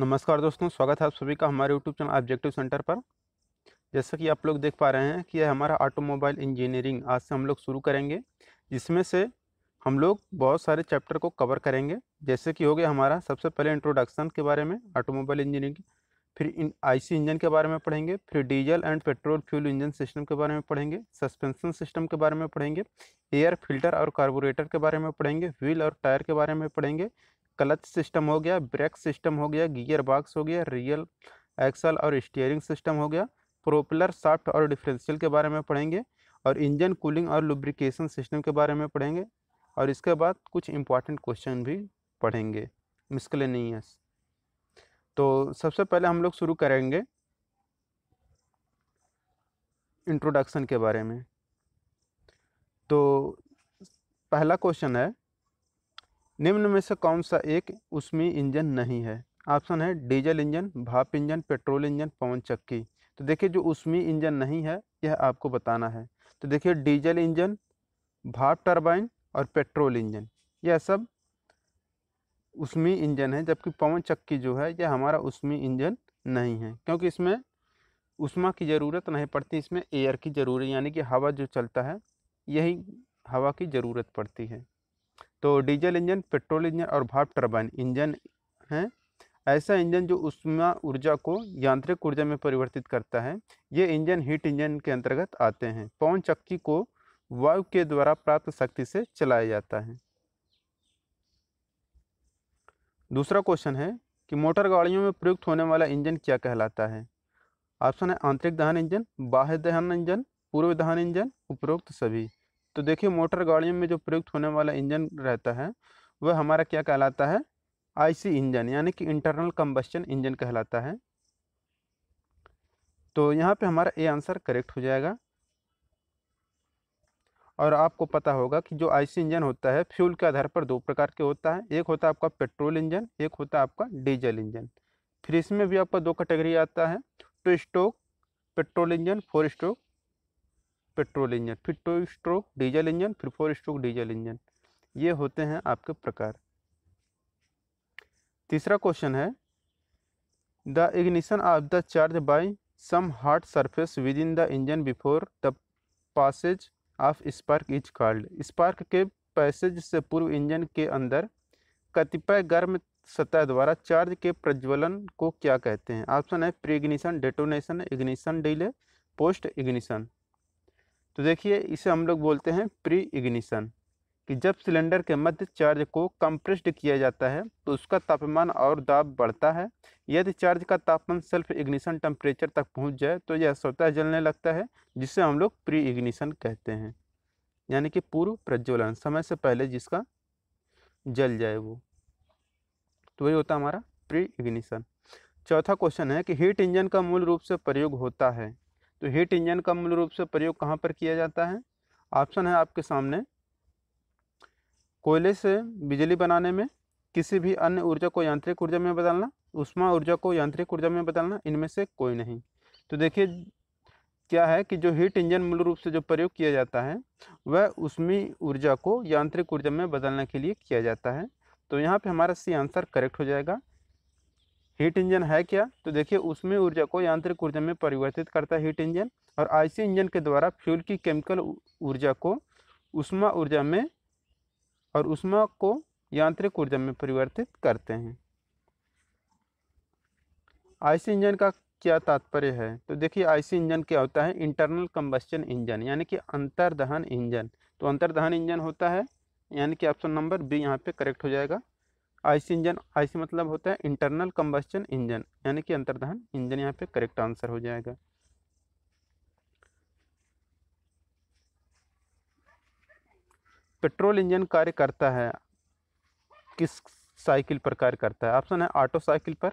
नमस्कार दोस्तों स्वागत है आप सभी का हमारे यूट्यूब चैनल ऑब्जेक्टिव सेंटर पर जैसा कि आप लोग देख पा रहे हैं कि यह हमारा ऑटोमोबाइल इंजीनियरिंग आज से हम लोग शुरू करेंगे जिसमें से हम लोग बहुत सारे चैप्टर को कवर करेंगे जैसे कि हो गया हमारा सबसे पहले इंट्रोडक्शन के बारे में ऑटोमोबाइल इंजीनियरिंग फिर इन आई इंजन के बारे में पढ़ेंगे फिर diesel and petrol fuel engine system के बारे में पढ़ेंगे सस्पेंशन सिस्टम के बारे में पढ़ेंगे एयर फिल्टर और कार्बोरेटर के बारे में पढ़ेंगे व्हील और टायर के बारे में पढ़ेंगे क्लच सिस्टम हो गया ब्रेक सिस्टम हो गया गियर बॉक्स हो गया रियल एक्सल और स्टीयरिंग सिस्टम हो गया प्रोपेलर साफ्ट और डिफरेंशियल के बारे में पढ़ेंगे और इंजन कूलिंग और लुब्रिकेशन सिस्टम के बारे में पढ़ेंगे और इसके बाद कुछ इंपॉर्टेंट क्वेश्चन भी पढ़ेंगे मिसकलेनियस तो सबसे पहले हम लोग शुरू करेंगे इंट्रोडक्शन के बारे में तो पहला क्वेश्चन है निम्न में से कौन सा एक उसमें इंजन नहीं है ऑप्शन है डीजल इंजन भाप इंजन पेट्रोल इंजन पवन चक्की तो देखिए जो उसमें इंजन नहीं है यह आपको बताना है तो देखिए डीजल इंजन भाप टरबाइन और पेट्रोल इंजन यह सब उसमें इंजन है जबकि पवन चक्की जो है यह हमारा उसमें इंजन नहीं है क्योंकि इसमें उषमा की ज़रूरत नहीं पड़ती इसमें एयर की ज़रूरत यानी कि हवा जो चलता है यही हवा की ज़रूरत पड़ती है तो डीजल इंजन पेट्रोल इंजन और भाप टर्बाइन इंजन हैं ऐसा इंजन जो उष्मा ऊर्जा को यांत्रिक ऊर्जा में परिवर्तित करता है ये इंजन हीट इंजन के अंतर्गत आते हैं पवन चक्की को वायु के द्वारा प्राप्त शक्ति से चलाया जाता है दूसरा क्वेश्चन है कि मोटर गाड़ियों में प्रयुक्त होने वाला इंजन क्या कहलाता है ऑप्शन है आंतरिक दहन इंजन बाह्य दहन इंजन पूर्व दहन इंजन उपरोक्त सभी तो देखिए मोटर गाड़ियों में जो प्रयुक्त होने वाला इंजन रहता है वह हमारा क्या कहलाता है आईसी इंजन यानी कि इंटरनल कम्बस्चन इंजन कहलाता है तो यहाँ पे हमारा ए आंसर करेक्ट हो जाएगा और आपको पता होगा कि जो आईसी इंजन होता है फ्यूल के आधार पर दो प्रकार के होता है एक होता है आपका पेट्रोल इंजन एक होता है आपका डीजल इंजन फिर इसमें भी आपका दो कैटेगरी आता है two stroke petrol engine four stroke petrol engine फिर टू स्ट्रोक डीजल इंजन फिर फोर स्ट्रोक डीजल इंजन ये होते हैं आपके प्रकार तीसरा क्वेश्चन है the ignition of the charge by some hard surface within the engine before the passage of spark is called spark के पैसेज से पूर्व इंजन के अंदर कतिपय गर्म सतह द्वारा चार्ज के प्रज्वलन को क्या कहते हैं ऑप्शन है pre ignition detonation ignition delay post ignition तो देखिए इसे हम लोग बोलते हैं प्री इग्निशन कि जब सिलेंडर के मध्य चार्ज को कंप्रेस्ड किया जाता है तो उसका तापमान और दाब बढ़ता है यदि चार्ज का तापमान सेल्फ इग्निशन टेम्परेचर तक पहुंच जाए तो यह स्वतः जलने लगता है जिसे हम लोग प्री इग्निशन कहते हैं यानी कि पूर्व प्रज्वलन समय से पहले जिसका जल जाए वो तो वही होता हमारा प्री इग्निशन चौथा क्वेश्चन है कि हीट इंजन का मूल रूप से प्रयोग होता है तो हीट इंजन का मूल रूप से प्रयोग कहाँ पर किया जाता है ऑप्शन है आपके सामने कोयले से बिजली बनाने में किसी भी अन्य ऊर्जा को यांत्रिक ऊर्जा में बदलना उष्मा ऊर्जा को यांत्रिक ऊर्जा में बदलना इनमें से कोई नहीं तो देखिए क्या है कि जो हीट इंजन मूल रूप से जो प्रयोग किया जाता है वह उष्मी ऊर्जा को यांत्रिक ऊर्जा में बदलने के लिए किया जाता है तो यहाँ पे हमारा सी आंसर करेक्ट हो जाएगा हीट इंजन है क्या तो देखिए उसमें ऊर्जा को यांत्रिक ऊर्जा में परिवर्तित करता है हीट इंजन और आईसी इंजन के द्वारा फ्यूल की केमिकल ऊर्जा को उष्मा ऊर्जा में और उष्मा को यांत्रिक ऊर्जा में परिवर्तित करते हैं आईसी इंजन का क्या तात्पर्य है तो देखिए आईसी इंजन क्या होता है इंटरनल कम्बस्चन इंजन यानी कि अंतर्दहन इंजन तो अंतर्दहन इंजन होता है यानी कि ऑप्शन नंबर बी यहाँ पे करेक्ट हो जाएगा आईसी इंजन आईसी मतलब होता है इंटरनल कंबस्चन इंजन यानी कि अंतर्धान इंजन यहाँ पे करेक्ट आंसर हो जाएगा पेट्रोल इंजन कार्य करता है किस साइकिल पर कार्य करता है ऑप्शन है ऑटो साइकिल पर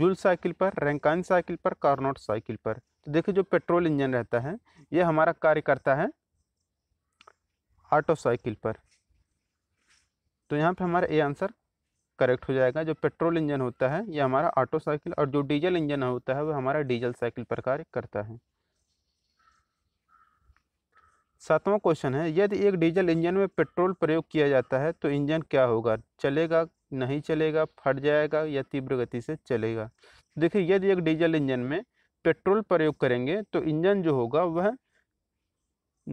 जूल साइकिल पर रैंकाइन साइकिल पर कार्नोट साइकिल पर तो देखिए जो पेट्रोल इंजन रहता है ये हमारा कार्य करता है ऑटो साइकिल पर तो यहाँ पे हमारा ए आंसर करेक्ट हो जाएगा जो पेट्रोल इंजन होता है ये हमारा ऑटो साइकिल और जो डीजल इंजन होता है वह हमारा डीजल साइकिल पर कार्य करता है सातवां क्वेश्चन है यदि एक डीजल इंजन में पेट्रोल प्रयोग किया जाता है तो इंजन क्या होगा चलेगा नहीं चलेगा फट जाएगा या तीव्र गति से चलेगा देखिए यदि एक डीजल इंजन में पेट्रोल प्रयोग करेंगे तो इंजन जो होगा वह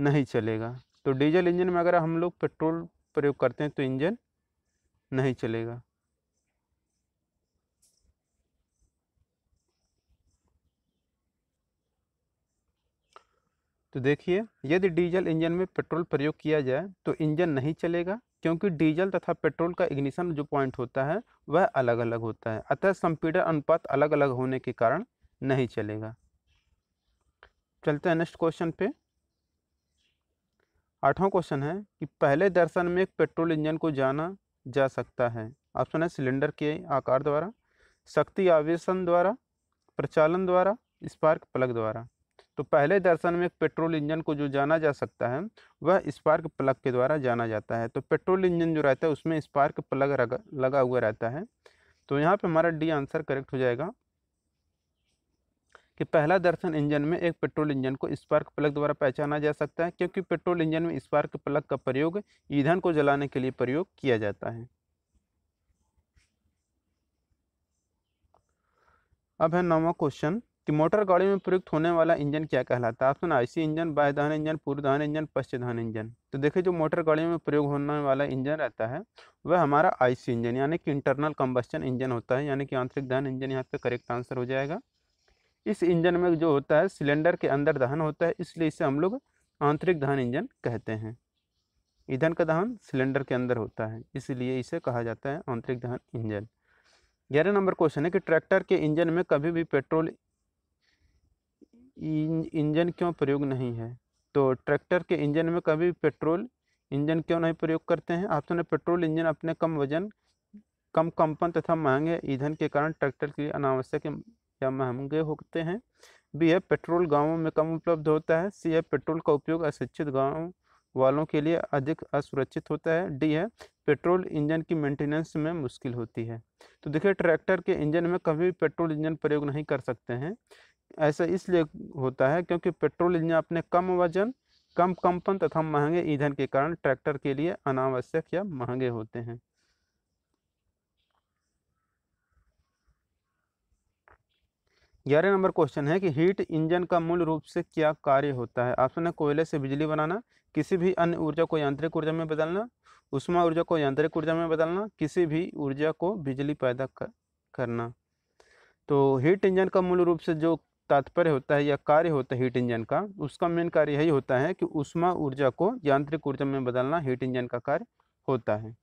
नहीं चलेगा तो डीजल इंजन में अगर हम लोग पेट्रोल प्रयोग करते हैं तो इंजन नहीं चलेगा तो देखिए यदि डीजल इंजन में पेट्रोल प्रयोग किया जाए तो इंजन नहीं चलेगा क्योंकि डीजल तथा पेट्रोल का इग्निशन जो पॉइंट होता है वह अलग अलग होता है अतः संपीडन अनुपात अलग अलग होने के कारण नहीं चलेगा चलते हैं नेक्स्ट क्वेश्चन पे आठवां क्वेश्चन है कि पहले दर्शन में एक पेट्रोल इंजन को जाना जा सकता है ऑप्शन है सिलेंडर के आकार द्वारा शक्ति आवेशन द्वारा प्रचालन द्वारा स्पार्क प्लग द्वारा तो पहले दर्शन में पेट्रोल इंजन को जो जाना जा सकता है वह स्पार्क प्लग के द्वारा जाना जाता है तो पेट्रोल इंजन जो रहता है उसमें स्पार्क प्लग लगा हुआ रहता है तो यहाँ पे हमारा डी आंसर करेक्ट हो जाएगा कि पहला दर्शन इंजन में एक पेट्रोल इंजन को स्पार्क प्लग द्वारा पहचाना जा सकता है क्योंकि पेट्रोल इंजन में स्पार्क प्लग का प्रयोग ईंधन को जलाने के लिए प्रयोग किया जाता है अब है नौवा क्वेश्चन कि मोटर गाड़ी में प्रयुक्त होने वाला इंजन क्या कहलाता है ऑप्शन आईसी इंजन बाएं इंजन पूर्व इंजन पश्चिम इंजन तो देखिए जो मोटर गाड़ी में प्रयोग होने वाला इंजन रहता है वह हमारा आईसी इंजन यानी कि इंटरनल कम्बस्टन इंजन होता है यानी कि आंतरिक दहन इंजन यहाँ पे करेक्ट आंसर हो जाएगा इस इंजन में जो होता है सिलेंडर के अंदर दहन होता है इसलिए इसे हम लोग आंतरिक दहन इंजन कहते हैं ईंधन का दहन सिलेंडर के अंदर होता है इसलिए इसे कहा जाता है आंतरिक दहन इंजन ग्यारह नंबर क्वेश्चन है कि ट्रैक्टर के इंजन में कभी भी पेट्रोल इंजन क्यों प्रयोग नहीं है तो ट्रैक्टर के इंजन में कभी पेट्रोल इंजन क्यों नहीं प्रयोग करते हैं आप है पेट्रोल इंजन अपने कम वजन कम कंपन तथा महंगे ईंधन के कारण ट्रैक्टर के लिए अनावश्यक या महंगे होते हैं बी है पेट्रोल गाँवों में कम उपलब्ध होता है सी है पेट्रोल का उपयोग अशिक्षित गाँव वालों के लिए अधिक असुरक्षित होता है डी है पेट्रोल इंजन की मेंटेनेंस में मुश्किल होती है तो देखिए ट्रैक्टर के इंजन में कभी पेट्रोल इंजन प्रयोग नहीं कर सकते हैं ऐसा इसलिए होता है क्योंकि पेट्रोल इंजन अपने कम वजन कम कंपन तथा महंगे ईंधन के कारण ट्रैक्टर के लिए अनावश्यक या महंगे होते हैं ग्यारह नंबर क्वेश्चन है कि हीट इंजन का मूल रूप से क्या कार्य होता है ऑप्शन है कोयले से बिजली बनाना किसी भी अन्य ऊर्जा को यांत्रिक ऊर्जा में बदलना उष्मा ऊर्जा को यांत्रिक ऊर्जा में बदलना किसी भी ऊर्जा को बिजली पैदा कर, करना तो हीट इंजन का मूल रूप से जो तात्पर्य होता है या कार्य होता है हीट इंजन का उसका मेन कार्य यही होता है कि उष्मा ऊर्जा को यांत्रिक ऊर्जा में बदलना हीट इंजन का कार्य होता है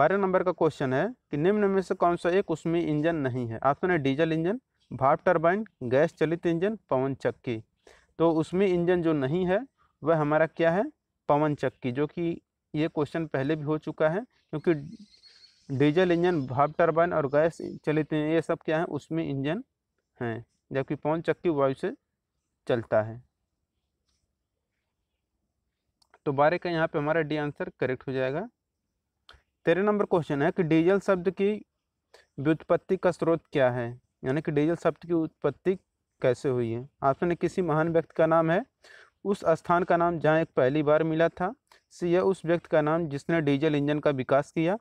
बारह नंबर का क्वेश्चन है कि निम्न में से कौन सा एक उसमें इंजन नहीं है ऑप्शन है डीजल इंजन भाप टरबाइन गैस चलित इंजन पवन चक्की तो उसमें इंजन जो नहीं है वह हमारा क्या है पवन चक्की जो कि ये क्वेश्चन पहले भी हो चुका है क्योंकि डीजल इंजन भाप टरबाइन और गैस चलित ये सब क्या है उसमें इंजन हैं जबकि पवन चक्की वायु से चलता है तो बारह का यहाँ पे हमारा डी आंसर करेक्ट हो जाएगा तेरह नंबर क्वेश्चन है कि डीजल शब्द की व्युत्पत्ति का स्रोत क्या है यानी कि डीजल शब्द की उत्पत्ति कैसे हुई है आपने किसी महान व्यक्ति का नाम है उस स्थान का नाम जहाँ एक पहली बार मिला था सी है उस व्यक्ति का नाम जिसने डीजल इंजन का विकास किया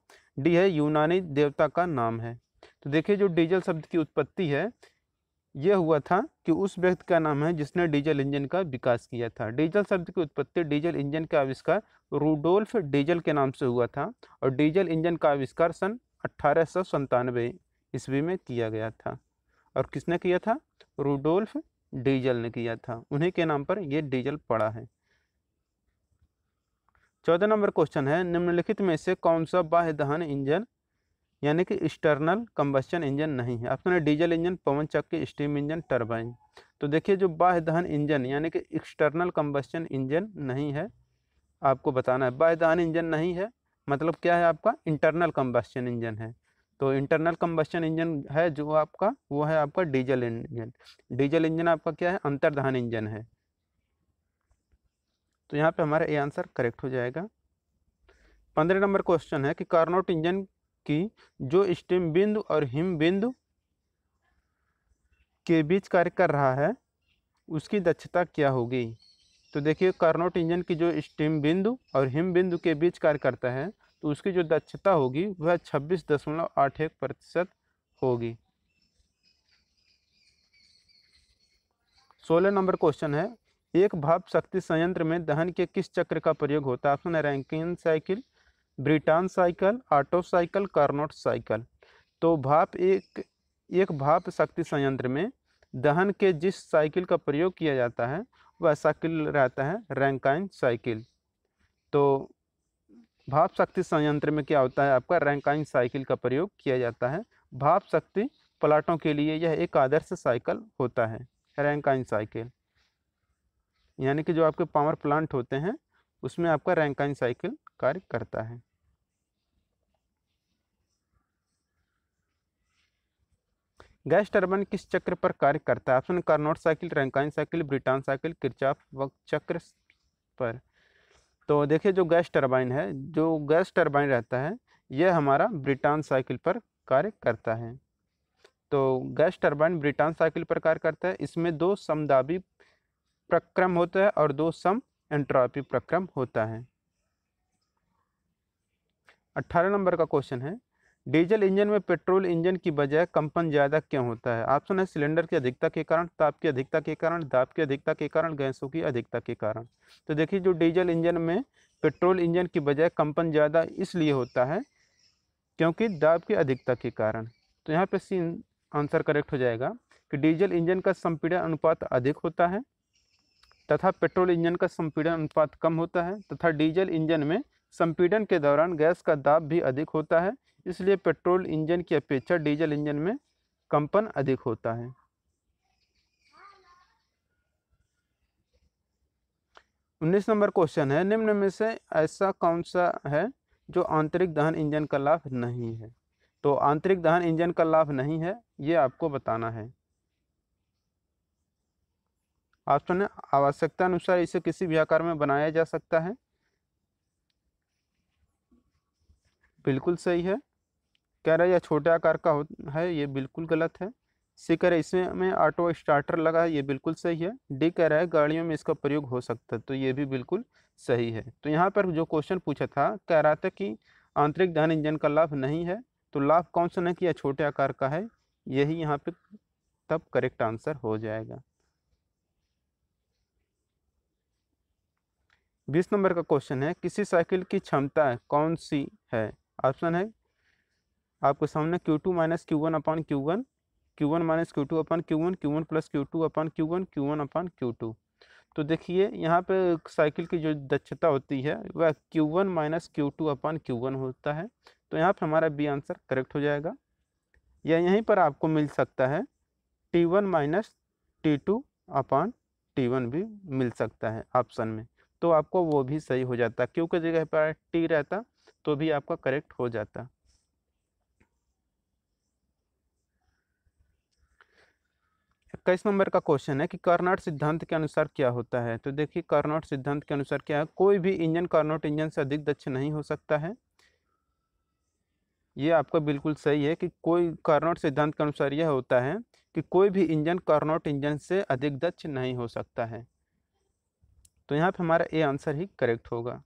डी है यूनानी देवता का नाम है तो देखिए जो डीजल शब्द की उत्पत्ति है यह हुआ था कि उस व्यक्ति का नाम है जिसने डीजल इंजन का विकास किया था डीजल शब्द की उत्पत्ति डीजल इंजन का आविष्कार रूडोल्फ डीजल के नाम से हुआ था और डीजल इंजन का आविष्कार सन अट्ठारह सौ संतानवे ईस्वी में किया गया था और किसने किया था रूडोल्फ डीजल ने किया था उन्हीं के नाम पर यह डीजल पड़ा है चौदह नंबर क्वेश्चन है निम्नलिखित में से कौन सा बाह्य दहन इंजन यानी कि एक्सटर्नल कम्बस्चन इंजन नहीं है ऑप्शन है डीजल इंजन पवन चक्की स्टीम इंजन टर्बाइन तो देखिए जो बाह्य दहन इंजन यानी कि एक्सटर्नल कम्बस्चन इंजन नहीं है आपको बताना है बाह्य दहन इंजन नहीं है मतलब क्या है आपका इंटरनल कम्बस्चन इंजन है तो इंटरनल कम्बस्चन इंजन है जो आपका वो है आपका डीजल इंजन डीजल इंजन आपका क्या है अंतर्दहन इंजन है तो यहाँ पे हमारा ये आंसर करेक्ट हो जाएगा पंद्रह नंबर क्वेश्चन है कि कार्नोट इंजन की जो स्टीम बिंदु और हिम बिंदु के बीच कार्य कर रहा है उसकी दक्षता क्या होगी तो देखिए कार्नोट इंजन की जो स्टीम बिंदु और हिम बिंदु के बीच कार्य करता है तो उसकी जो दक्षता होगी वह छब्बीस दशमलव आठ एक प्रतिशत होगी सोलह नंबर क्वेश्चन है एक भाप शक्ति संयंत्र में दहन के किस चक्र का प्रयोग होता है ऑप्शन है Rankine cycle Brayton cycle Otto cycle Carnot cycle तो भाप एक एक भाप शक्ति संयंत्र में दहन के जिस साइकिल का प्रयोग किया जाता है वह साइकिल रहता है रैंकाइन साइकिल तो भाप शक्ति संयंत्र में क्या होता है आपका रैंकाइन साइकिल का प्रयोग किया जाता है भाप शक्ति प्लाटों के लिए यह एक आदर्श साइकिल होता है रैंकाइन साइकिल यानी कि जो आपके पावर प्लांट होते हैं उसमें आपका रैंकाइन साइकिल कार्य करता है गैस टर्बाइन किस चक्र पर कार्य करता है option Carnot cycle Rankine cycle Brayton cycle किरचाफ वक्त चक्र पर तो देखिए जो गैस टर्बाइन है जो गैस टर्बाइन रहता है यह हमारा ब्रिटान साइकिल पर कार्य करता है तो गैस टर्बाइन ब्रिटान साइकिल पर कार्य करता है इसमें दो समदाबी प्रक्रम होता है और दो सम एंट्रॉपी प्रक्रम होता है अट्ठारह नंबर का क्वेश्चन है डीजल इंजन में पेट्रोल इंजन की बजाय कंपन ज़्यादा क्यों होता है ऑप्शन है सिलेंडर की अधिकता के कारण ताप की अधिकता के कारण दाब की अधिकता के कारण गैसों की अधिकता के कारण तो देखिए जो डीजल इंजन में पेट्रोल इंजन की बजाय कंपन ज़्यादा इसलिए होता है क्योंकि दाब की अधिकता के कारण तो यहाँ पर सी आंसर करेक्ट हो जाएगा कि डीजल इंजन का संपीड़न अनुपात अधिक होता है तथा पेट्रोल इंजन का संपीड़न अनुपात कम होता है तथा डीजल इंजन में संपीड़न के दौरान गैस का दाब भी अधिक होता है इसलिए पेट्रोल इंजन की अपेक्षा डीजल इंजन में कंपन अधिक होता है उन्नीस नंबर क्वेश्चन है निम्न में से ऐसा कौन सा है जो आंतरिक दहन इंजन का लाभ नहीं है तो आंतरिक दहन इंजन का लाभ नहीं है ये आपको बताना है ऑप्शन है आवश्यकता अनुसार इसे किसी भी आकार में बनाया जा सकता है बिल्कुल सही है कह रहा है यह छोटे आकार का हो है ये बिल्कुल गलत है सी कह रहा है इसमें में ऑटो स्टार्टर लगा है ये बिल्कुल सही है डी कह रहा है गाड़ियों में इसका प्रयोग हो सकता है तो ये भी बिल्कुल सही है तो यहाँ पर जो क्वेश्चन पूछा था कह रहा था कि आंतरिक दहन इंजन का लाभ नहीं है तो लाभ कौन सा नहीं कि यह छोटे आकार का है यही यहाँ पे तब करेक्ट आंसर हो जाएगा बीस नंबर का क्वेश्चन है किसी साइकिल की क्षमता कौन सी है ऑप्शन है आपके सामने Q two minus Q one upon Q one Q one minus Q two upon Q one Q one plus Q two upon Q one Q one upon Q two तो देखिए यहाँ पे साइकिल की जो दक्षता होती है वह Q one minus Q two upon Q one होता है तो यहाँ पर हमारा बी आंसर करेक्ट हो जाएगा या यहीं पर आपको मिल सकता है T one minus T two upon T one भी मिल सकता है ऑप्शन में तो आपको वो भी सही हो जाता क्यू के जगह पर टी रहता तो भी आपका करेक्ट हो जाता इक्कीस नंबर का क्वेश्चन है कि कर्नाट सिद्धांत के अनुसार क्या होता है तो देखिए कर्नाट सिद्धांत के अनुसार क्या है कोई भी इंजन कर्नाट इंजन से अधिक दक्ष नहीं हो सकता है ये आपका बिल्कुल सही है कि कोई कर्नाट सिद्धांत के अनुसार यह होता है कि कोई भी इंजन कर्नाट इंजन से अधिक दक्ष नहीं हो सकता है तो यहाँ पे हमारा ए आंसर ही करेक्ट होगा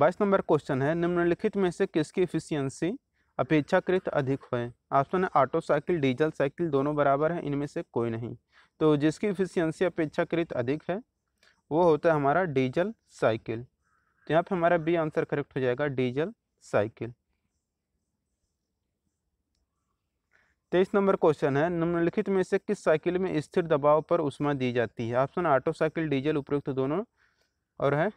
बाईस नंबर क्वेश्चन है निम्नलिखित में से किसकी इफिशियंसी अपेक्षाकृत अधिक है ऑप्शन है ऑटो साइकिल डीजल साइकिल दोनों बराबर हैं इनमें से कोई नहीं तो जिसकी इफिशियंसी अपेक्षाकृत अधिक है वो होता है हमारा डीजल साइकिल तो यहाँ पे हमारा बी आंसर करेक्ट हो जाएगा डीजल साइकिल तेईस नंबर क्वेश्चन है निम्नलिखित में से किस साइकिल में स्थिर दबाव पर उष्मा दी जाती है ऑप्शन ऑटो साइकिल डीजल उपयुक्त तो दोनों और है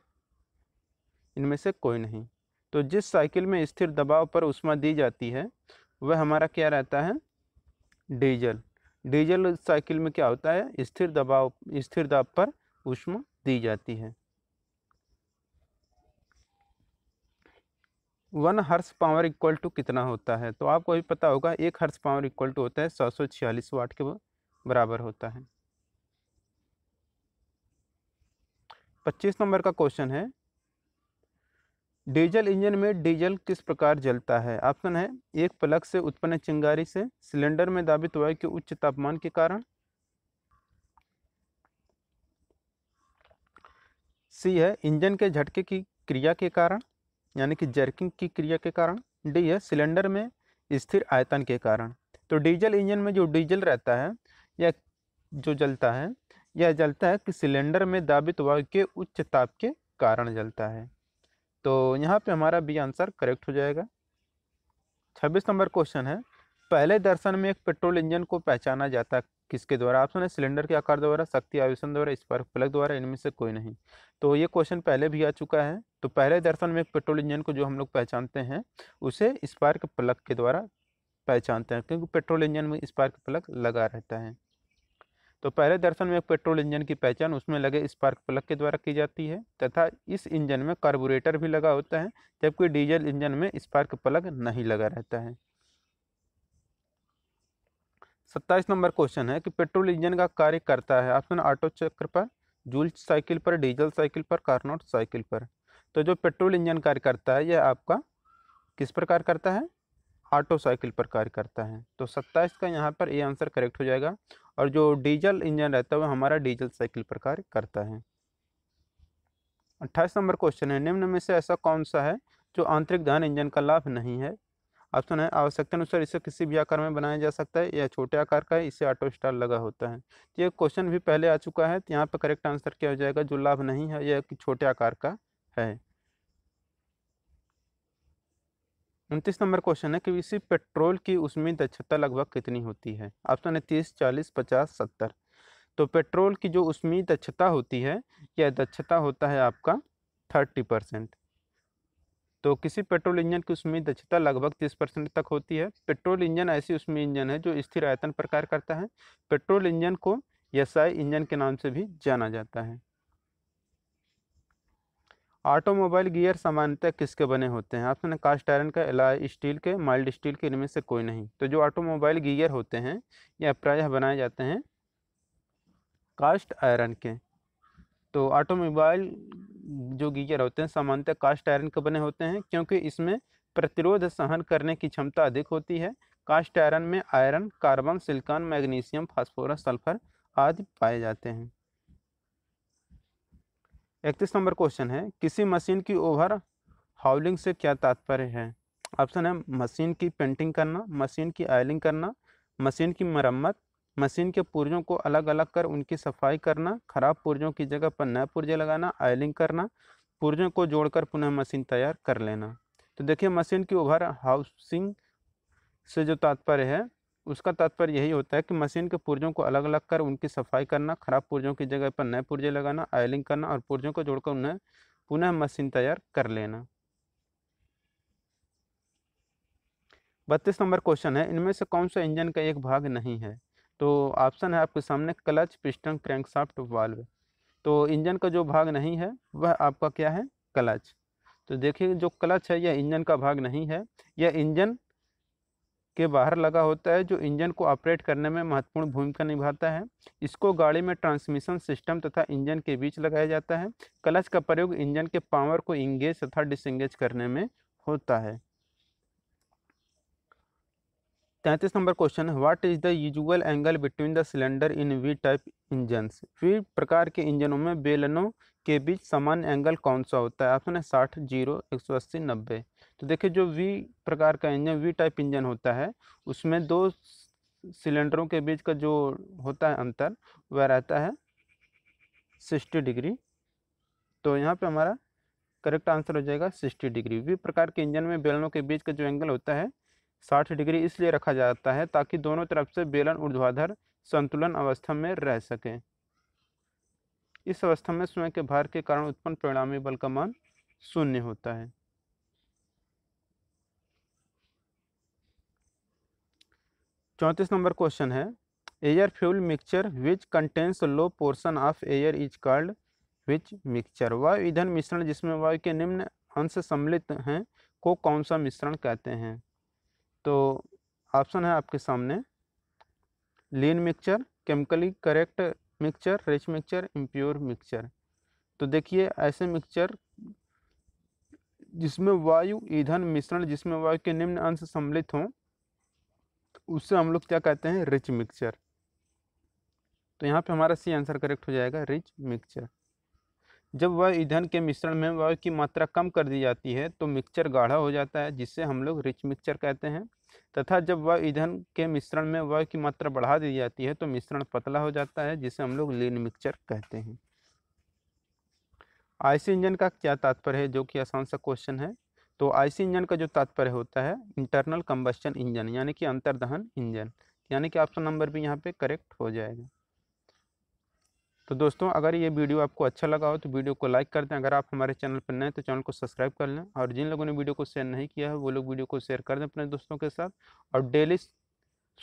इनमें से कोई नहीं तो जिस साइकिल में स्थिर दबाव पर उष्मा दी जाती है वह हमारा क्या रहता है डीजल डीजल साइकिल में क्या होता है स्थिर दबाव स्थिर दाब पर उष्मा दी जाती है one horse power equal to कितना होता है तो आपको भी पता होगा एक हर्स पावर इक्वल टू होता है सात सौ छियालीस वाट के बराबर होता है पच्चीस नंबर का क्वेश्चन है डीजल इंजन में डीजल किस प्रकार जलता है ऑप्शन है एक प्लग से उत्पन्न चिंगारी से सिलेंडर में दाबित वायु के उच्च तापमान के कारण सी है इंजन के झटके की क्रिया के कारण यानी कि जर्किंग की क्रिया के कारण डी है सिलेंडर में स्थिर आयतन के कारण तो डीजल इंजन में जो डीजल रहता है या जो जलता है यह जलता है कि सिलेंडर में दाबित वायु के उच्च ताप के कारण जलता है तो यहाँ पे हमारा बी आंसर करेक्ट हो जाएगा छब्बीस नंबर क्वेश्चन है पहले दर्शन में एक पेट्रोल इंजन को पहचाना जाता किसके द्वारा ऑप्शन है सिलेंडर के आकार द्वारा शक्ति आवेशन द्वारा स्पार्क प्लग द्वारा इनमें से कोई नहीं तो ये क्वेश्चन पहले भी आ चुका है तो पहले दर्शन में पेट्रोल इंजन को जो हम लोग पहचानते हैं उसे स्पार्क प्लग के द्वारा पहचानते हैं क्योंकि पेट्रोल इंजन में स्पार्क प्लग लगा रहता है तो पहले दर्शन में एक पेट्रोल इंजन की पहचान उसमें लगे स्पार्क प्लग के द्वारा की जाती है तथा इस इंजन में कार्बोरेटर भी लगा होता है जबकि डीजल इंजन में स्पार्क प्लग नहीं लगा रहता है सत्ताईस नंबर क्वेश्चन है कि पेट्रोल इंजन का कार्य करता है ऑप्शन ऑटो चक्र पर जूल साइकिल पर डीजल साइकिल पर कार्नोट साइकिल पर तो जो पेट्रोल इंजन कार्य करता है यह आपका किस पर कार्य करता है ऑटो साइकिल पर कार्य करता है तो सत्ताईस का यहाँ पर ये आंसर करेक्ट हो जाएगा और जो डीजल इंजन रहता है वह हमारा डीजल साइकिल पर कार्य करता है अट्ठाईस नंबर क्वेश्चन है निम्न में से ऐसा कौन सा है जो आंतरिक दहन इंजन का लाभ नहीं है ऑप्शन तो है आवश्यकता अनुसार इसे किसी भी आकार में बनाया जा सकता है या छोटे आकार का है इसे ऑटो स्टार लगा होता है तो ये क्वेश्चन भी पहले आ चुका है तो यहाँ पर करेक्ट आंसर क्या हो जाएगा जो लाभ नहीं है यह छोटे आकार का है उनतीस नंबर क्वेश्चन है कि इसी पेट्रोल की उसमें दक्षता लगभग कितनी होती है ऑप्शन है तीस चालीस पचास सत्तर तो पेट्रोल की जो उसमें दक्षता होती है यह दक्षता होता है आपका थर्टी परसेंट तो किसी पेट्रोल इंजन की उसमें दक्षता लगभग तीस परसेंट तक होती है पेट्रोल इंजन ऐसी उसमें इंजन है जो स्थिर आयतन पर कार्य करता है पेट्रोल इंजन को एस इंजन के नाम से भी जाना जाता है ऑटोमोबाइल गियर सामान्यतः किसके बने होते हैं आपने कास्ट आयरन का एलाय स्टील के माइल्ड स्टील के इनमें से कोई नहीं तो जो ऑटोमोबाइल गियर होते हैं ये प्रायः बनाए जाते हैं कास्ट आयरन के तो ऑटोमोबाइल जो गीजर होते हैं सामान्यतः कास्ट आयरन के बने होते हैं क्योंकि इसमें प्रतिरोध सहन करने की क्षमता अधिक होती है कास्ट आयरन में iron carbon silicon magnesium phosphorus sulphur आदि पाए जाते हैं इकतीस नंबर क्वेश्चन है किसी मशीन की ओवर हाउलिंग से क्या तात्पर्य है ऑप्शन है मशीन की पेंटिंग करना मशीन की आयलिंग करना मशीन की मरम्मत मशीन के पुर्जों को अलग अलग कर उनकी सफाई करना खराब पुर्जों की जगह पर नए पुर्जे लगाना आयलिंग करना पुर्जों को जोड़कर पुनः मशीन तैयार कर लेना तो देखिए मशीन की उभर हाउसिंग से जो तात्पर्य है उसका तात्पर्य यही होता है कि मशीन के पुर्जों को अलग अलग कर उनकी सफाई करना खराब पुर्जों की जगह पर नए पुर्जे लगाना आयलिंग करना और पुर्जों को जोड़कर उन्हें पुनः मशीन तैयार कर लेना बत्तीस नंबर क्वेश्चन है इनमें से कौन सा इंजन का एक भाग नहीं है तो ऑप्शन है आपके सामने क्लच पिस्टन साफ्ट वाल्व तो इंजन का जो भाग नहीं है वह आपका क्या है क्लच तो देखिए जो क्लच है यह इंजन का भाग नहीं है यह इंजन के बाहर लगा होता है जो इंजन को ऑपरेट करने में महत्वपूर्ण भूमिका निभाता है इसको गाड़ी में ट्रांसमिशन सिस्टम तथा इंजन के बीच लगाया जाता है क्लच का प्रयोग इंजन के पावर को इंगेज तथा डिसंगेज करने में होता है तैंतीस number question what is the usual angle between the cylinder in V type engines V प्रकार के इंजनों में बेलनों के बीच सामान्य एंगल कौन सा होता है ऑप्शन है साठ जीरो एक सौ अस्सी नब्बे तो देखिए जो वी प्रकार का इंजन वी टाइप इंजन होता है उसमें दो सिलेंडरों के बीच का जो होता है अंतर वह रहता है सिक्सटी डिग्री तो यहाँ पर हमारा करेक्ट आंसर हो जाएगा सिक्सटी डिग्री वी प्रकार के इंजन में बेलनों के बीच का जो एंगल होता है साठ डिग्री इसलिए रखा जाता है ताकि दोनों तरफ से बेलन ऊर्ध्वाधर संतुलन अवस्था में रह सके इस अवस्था में स्वयं के भार के कारण उत्पन्न परिणामी बल का मान शून्य होता है चौंतीस नंबर क्वेश्चन है air fuel mixture which contains low portion of air is called which mixture वायु ईंधन मिश्रण जिसमें वायु के निम्न अंश सम्मिलित हैं को कौन सा मिश्रण कहते हैं तो ऑप्शन है आपके सामने lean mixture chemically correct mixture rich mixture impure mixture तो देखिए ऐसे मिक्सचर जिसमें वायु ईंधन मिश्रण जिसमें वायु के निम्न अंश सम्मिलित हों तो उससे हम लोग क्या कहते हैं रिच मिक्सचर तो यहाँ पे हमारा सी आंसर करेक्ट हो जाएगा रिच मिक्सचर जब वह ईंधन के मिश्रण में वायु की मात्रा कम कर दी जाती है तो मिक्सचर गाढ़ा हो जाता है जिसे हम लोग रिच मिक्सचर कहते हैं तथा जब वह ईंधन के मिश्रण में वायु की मात्रा बढ़ा दी जाती है तो मिश्रण पतला हो जाता है जिसे हम लोग लीन मिक्सचर कहते हैं आईसी इंजन का क्या तात्पर्य है जो कि आसान सा क्वेश्चन है तो आईसी इंजन का जो तात्पर्य होता है इंटरनल कम्बस्टन इंजन यानी कि अंतर्दहन इंजन यानी कि ऑप्शन नंबर भी यहाँ पे करेक्ट हो जाएगा तो दोस्तों अगर ये वीडियो आपको अच्छा लगा हो तो वीडियो को लाइक कर दें अगर आप हमारे चैनल पर नए तो चैनल को सब्सक्राइब कर लें और जिन लोगों ने वीडियो को शेयर नहीं किया है वो लोग वीडियो को शेयर कर दें अपने दोस्तों के साथ और डेली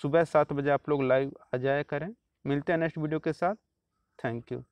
सुबह सात बजे आप लोग लाइव आ जाया करें मिलते हैं नेक्स्ट वीडियो के साथ थैंक यू